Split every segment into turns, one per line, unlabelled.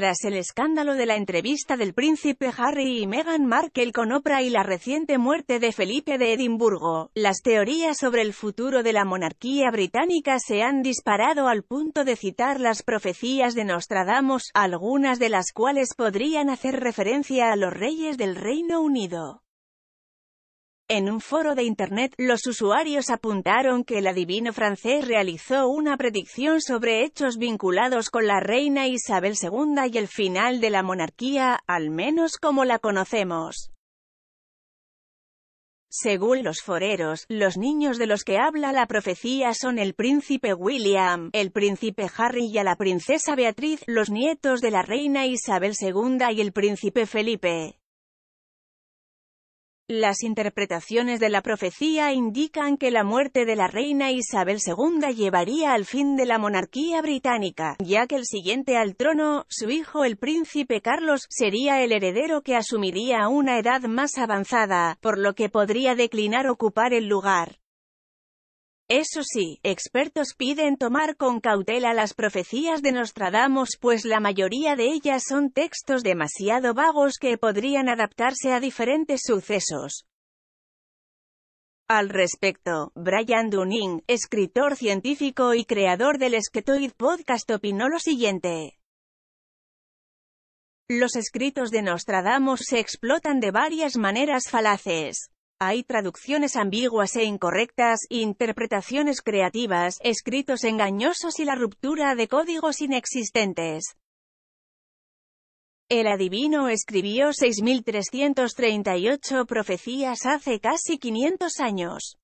Tras el escándalo de la entrevista del príncipe Harry y Meghan Markle con Oprah y la reciente muerte de Felipe de Edimburgo, las teorías sobre el futuro de la monarquía británica se han disparado al punto de citar las profecías de Nostradamus, algunas de las cuales podrían hacer referencia a los reyes del Reino Unido. En un foro de Internet, los usuarios apuntaron que el adivino francés realizó una predicción sobre hechos vinculados con la reina Isabel II y el final de la monarquía, al menos como la conocemos. Según los foreros, los niños de los que habla la profecía son el príncipe William, el príncipe Harry y a la princesa Beatriz, los nietos de la reina Isabel II y el príncipe Felipe. Las interpretaciones de la profecía indican que la muerte de la reina Isabel II llevaría al fin de la monarquía británica, ya que el siguiente al trono, su hijo el príncipe Carlos, sería el heredero que asumiría una edad más avanzada, por lo que podría declinar ocupar el lugar. Eso sí, expertos piden tomar con cautela las profecías de Nostradamus pues la mayoría de ellas son textos demasiado vagos que podrían adaptarse a diferentes sucesos. Al respecto, Brian Dunning, escritor científico y creador del Esquetoid Podcast opinó lo siguiente. Los escritos de Nostradamus se explotan de varias maneras falaces. Hay traducciones ambiguas e incorrectas, interpretaciones creativas, escritos engañosos y la ruptura de códigos inexistentes. El adivino escribió 6.338 profecías hace casi 500 años.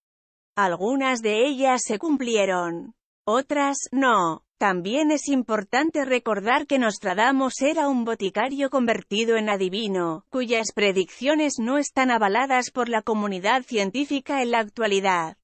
Algunas de ellas se cumplieron. Otras, no. También es importante recordar que Nostradamus era un boticario convertido en adivino, cuyas predicciones no están avaladas por la comunidad científica en la actualidad.